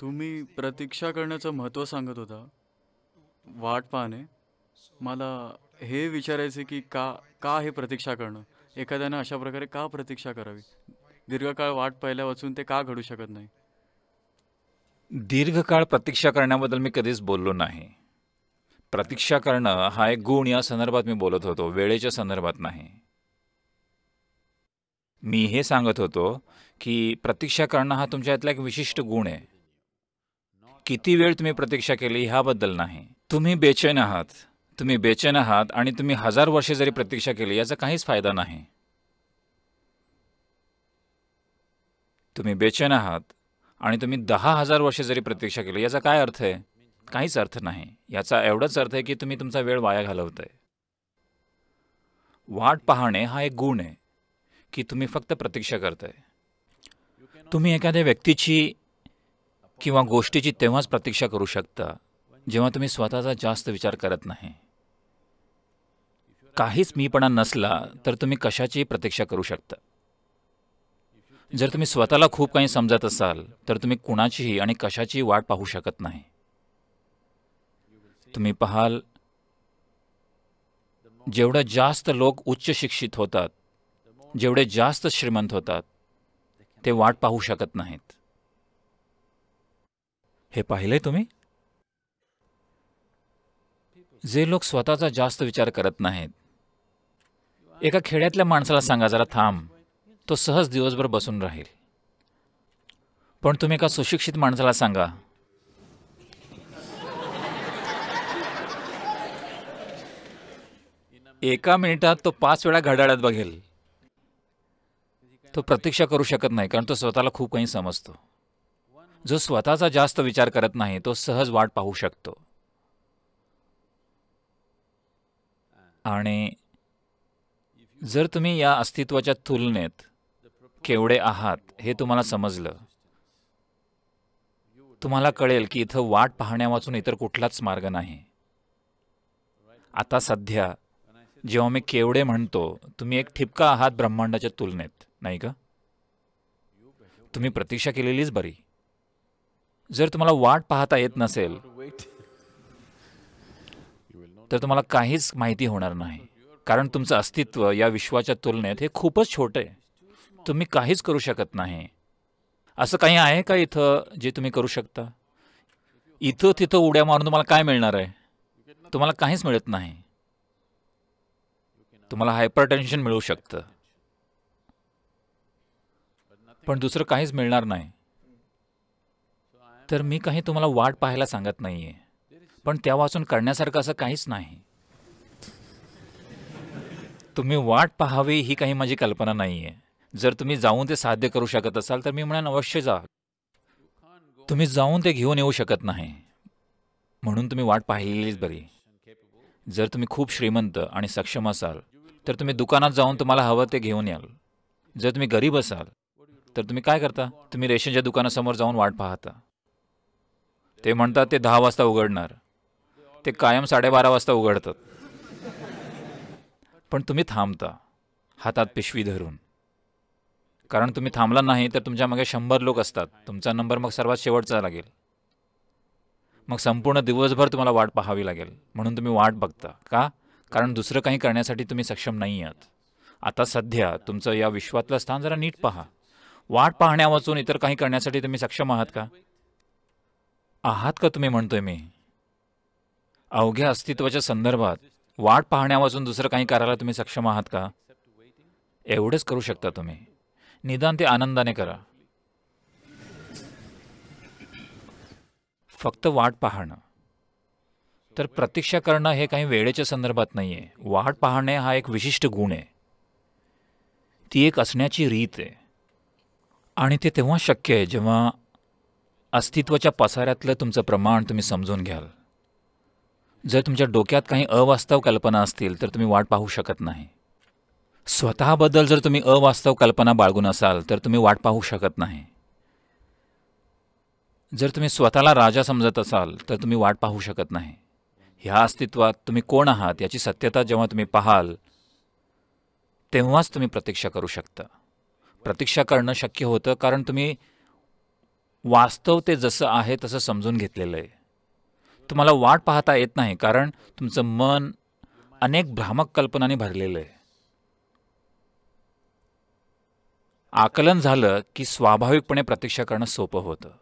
तुम्ही प्रतीक्षा करण्याचं महत्त्व सांगत होता वाट पाहणे मला हे विचारायचं की का का हे प्रतीक्षा करणं एखाद्यानं अशा प्रकारे का प्रतीक्षा करावी दीर्घकाळ वाट पाहिल्या ते का घडू शकत नाही दीर्घकाळ प्रतीक्षा करण्याबद्दल मी कधीच बोललो नाही प्रतीक्षा करणं हा एक गुण या संदर्भात मी बोलत होतो वेळेच्या संदर्भात नाही मी हे सांगत होतो की प्रतीक्षा करणं हा तुमच्या यातला एक विशिष्ट गुण आहे किती वेळ तुम्ही प्रतीक्षा केली ह्याबद्दल नाही तुम्ही बेचैन आहात तुम्ही बेचैन आहात आणि तुम्ही हजार वर्षे जरी प्रतीक्षा केली याचा काहीच फायदा नाही तुम्ही बेचैन आहात आणि तुम्ही दहा हजार वर्षे जरी प्रतीक्षा केली याचा काय अर्थ आहे काहीच अर्थ नाही याचा एवढाच अर्थ आहे की तुम्ही तुमचा वेळ वाया घालवत वाट पाहणे हा एक गुण आहे की तुम्ही फक्त प्रतीक्षा करताय तुम्ही एखाद्या व्यक्तीची किंवा गोष्टीची तेव्हाच प्रतीक्षा करू शकता जेव्हा तुम्ही स्वतःचा जास्त विचार करत नाही काहीच मीपणा नसला तर तुम्ही कशाचीही प्रतीक्षा करू शकता जर तुम्ही स्वतःला खूप काही समजत असाल तर तुम्ही कुणाचीही आणि कशाचीही वाट पाहू शकत नाही तुम्ही पाहाल जेवढे जास्त लोक उच्च शिक्षित होतात जेवढे जास्त श्रीमंत होतात ते वाट पाहू शकत नाहीत हे पाहिलंय तुम्ही जे लोक स्वतःचा जास्त विचार करत नाहीत एका खेड्यातल्या माणसाला सांगा जरा थांब तो सहज दिवसभर बसून राहील पण तुम्ही एका सुशिक्षित माणसाला सांगा एका मिनिटात तो पाच वेळा घड्याळात बघेल तो प्रतीक्षा करू शकत नाही कारण तो स्वतःला खूप काही समजतो जो स्वतःचा जास्त विचार करत नाही तो सहज वाट पाहू शकतो आणि जर तुम्ही या अस्तित्वाच्या तुलनेत केवढे आहात हे तुम्हाला समजलं तुम्हाला कळेल की इथं वाट पाहण्यावाचून इतर कुठलाच मार्ग नाही आता सध्या जेव्हा मी केवढे म्हणतो तुम्ही एक ठिपका आहात ब्रह्मांडाच्या तुलनेत नाही का तुम्ही प्रतीक्षा केलेलीच बरी जर तुम्हाला वाट पाहता येत नसेल तर तुम्हाला काहीच माहिती होणार नाही कारण तुमचं अस्तित्व या विश्वाच्या तुलनेत हे खूपच छोटे आहे तुम्ही काहीच करू शकत नाही असं काही आहे का इथं जे तुम्ही करू शकता इथं तिथं उड्या मारून तुम्हाला काय मिळणार आहे तुम्हाला काहीच मिळत नाही तुम्हाला हायपरटेन्शन मिळू शकतं पण दुसरं काहीच मिळणार नाही तर मी काही तुम्हाला वाट पाहायला सांगत नाहीये पण त्या वाचून करण्यासारखं असं काहीच नाही तुम्ही वाट पाहावी ही काही माझी कल्पना नाहीये जर तुम्ही जाऊन ते साध्य करू शकत असाल तर मी म्हणेन अवश्य जा तुम्ही जाऊन ते घेऊन येऊ शकत नाही म्हणून तुम्ही वाट पाहिलेलीच बरी जर तुम्ही खूप श्रीमंत आणि सक्षम असाल तर तुम्ही दुकानात जाऊन तुम्हाला हवं ते घेऊन याल जर तुम्ही गरीब असाल तर तुम्ही काय करता तुम्ही रेशनच्या दुकानासमोर जाऊन वाट पाहता ते म्हणतात ते दहा वाजता उघडणार ते कायम साडेबारा वाजता उघडतात पण तुम्ही थांबता हातात पिशवी धरून कारण तुम्ही थांबला नाही तर तुमच्या मागे शंभर लोक असतात तुमचा नंबर मग सर्वात शेवटचा लागेल मग संपूर्ण दिवसभर तुम्हाला वाट पाहावी लागेल म्हणून तुम्ही वाट बघता का कारण दुसरं काही करण्यासाठी तुम्ही सक्षम नाही आहात आता सध्या तुमचं या विश्वातलं स्थान जरा नीट पहा वाट पाहण्यावाचून इतर काही करण्यासाठी तुम्ही सक्षम आहात का आहात का तुम्ही म्हणतोय मी अवघ्या अस्तित्वाच्या संदर्भात वाट पाहण्यापासून दुसरं काही करायला तुम्ही सक्षम आहात का एवढंच करू शकता तुम्ही निदान ते आनंदाने करा फक्त वाट पाहणं तर प्रतीक्षा करणं हे काही वेळेच्या संदर्भात नाही आहे वाट पाहणे हा एक विशिष्ट गुण आहे ती एक असण्याची रीत आहे आणि ते तेव्हा शक्य आहे जेव्हा अस्तित्वाच्या पसाऱ्यातलं तुमचं प्रमाण तुम्ही समजून घ्याल जर तुमच्या डोक्यात काही अवास्तव कल्पना असतील तर तुम्ही वाट पाहू शकत नाही स्वतःबद्दल जर तुम्ही अवास्तव कल्पना बाळगून असाल तर तुम्ही वाट पाहू शकत नाही जर तुम्ही स्वतःला राजा समजत असाल तर तुम्ही वाट पाहू शकत नाही ह्या अस्तित्वात तुम्ही कोण आहात याची सत्यता जेव्हा तुम्ही पाहाल तेव्हाच तुम्ही प्रतीक्षा करू शकता प्रतीक्षा करणं शक्य होतं कारण तुम्ही वास्तव ते जसं आहे तसं समजून घेतलेलं आहे तुम्हाला वाट पाहता येत नाही कारण तुमचं मन अनेक भ्रामक कल्पनांनी भरलेलं आहे आकलन झालं की स्वाभाविकपणे प्रतीक्षा करणं सोपं होतं